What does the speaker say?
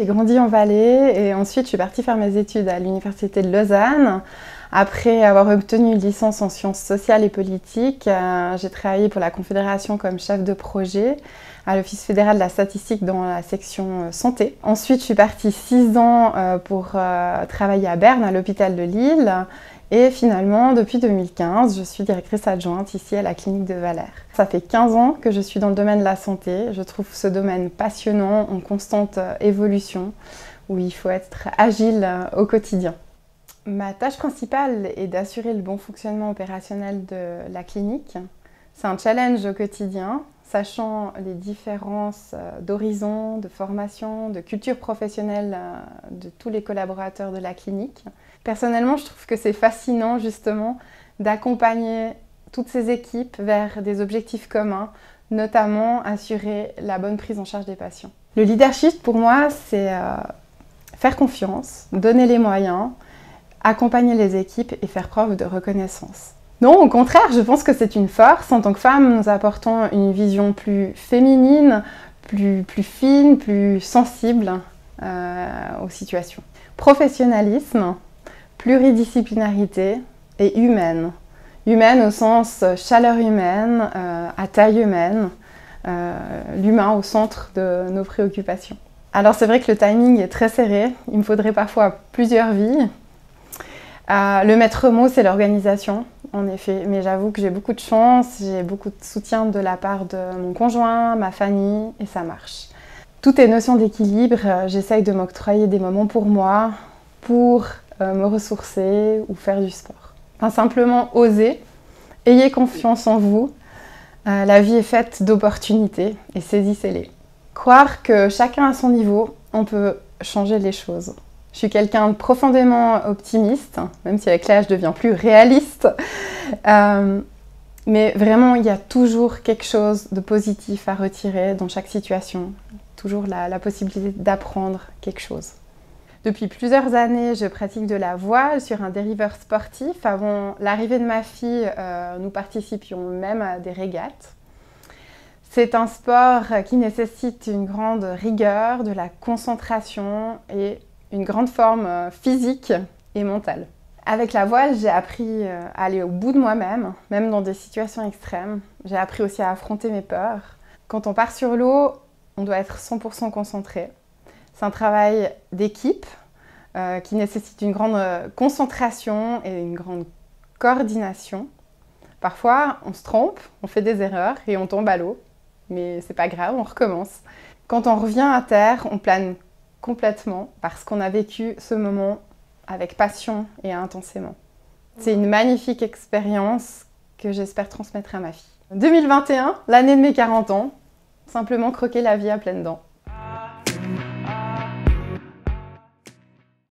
J'ai grandi en vallée et ensuite je suis partie faire mes études à l'université de Lausanne. Après avoir obtenu une licence en sciences sociales et politiques, euh, j'ai travaillé pour la Confédération comme chef de projet à l'Office fédéral de la statistique dans la section euh, santé. Ensuite, je suis partie six ans euh, pour travailler à Berne, à l'hôpital de Lille. Et finalement, depuis 2015, je suis directrice adjointe ici à la clinique de Valère. Ça fait 15 ans que je suis dans le domaine de la santé. Je trouve ce domaine passionnant, en constante euh, évolution, où il faut être agile euh, au quotidien. Ma tâche principale est d'assurer le bon fonctionnement opérationnel de la clinique, c'est un challenge au quotidien, sachant les différences euh, d'horizon, de formation, de culture professionnelle euh, de tous les collaborateurs de la clinique. Personnellement, je trouve que c'est fascinant justement d'accompagner toutes ces équipes vers des objectifs communs, notamment assurer la bonne prise en charge des patients. Le leadership, pour moi, c'est euh, faire confiance, donner les moyens, accompagner les équipes et faire preuve de reconnaissance. Non, au contraire, je pense que c'est une force. En tant que femme, nous apportons une vision plus féminine, plus, fine, plus sensible euh, aux situations. Professionnalisme, pluridisciplinarité et humaine. Humaine au sens euh, chaleur humaine, euh, à taille humaine, l'humain au centre de nos préoccupations. Alors c'est vrai que le timing est très serré, il me faudrait parfois plusieurs vies. le maître mot, c'est l'organisation en effet. Mais j'avoue que j'ai beaucoup de chance, j'ai beaucoup de soutien de la part de mon conjoint, ma famille, et ça marche. Tout est notion d'équilibre. Euh, j'essaye de m'octroyer des moments pour moi, pour euh, me ressourcer ou faire du sport. Enfin, simplement oser, ayez confiance en vous. Euh, la vie est faite d'opportunités et saisissez-les. Croire que chacun à son niveau, on peut changer les choses. Je suis quelqu'un de profondément optimiste, même si avec l'âge je deviens plus réaliste. Euh, mais vraiment, il y a toujours quelque chose de positif à retirer dans chaque situation. Toujours la, possibilité d'apprendre quelque chose. Depuis plusieurs années, je pratique de la voile sur un dériveur sportif. Avant l'arrivée de ma fille, euh, nous participions même à des régates. C'est un sport qui nécessite une grande rigueur, de la concentration et une grande forme euh, physique et mentale. Avec la voile, j'ai appris euh, à aller au bout de moi-même, même dans des situations extrêmes. J'ai appris aussi à affronter mes peurs. Quand on part sur l'eau, on doit être 100% concentré. C'est un travail d'équipe euh, qui nécessite une grande concentration et une grande coordination. Parfois, on se trompe, on fait des erreurs et on tombe à l'eau, mais c'est pas grave, on recommence. Quand on revient à terre, on plane Complètement, parce qu'on a vécu ce moment avec passion et intensément. C'est une magnifique expérience que j'espère transmettre à ma fille. 2021, l'année de mes 40 ans, simplement croquer la vie à pleines dents.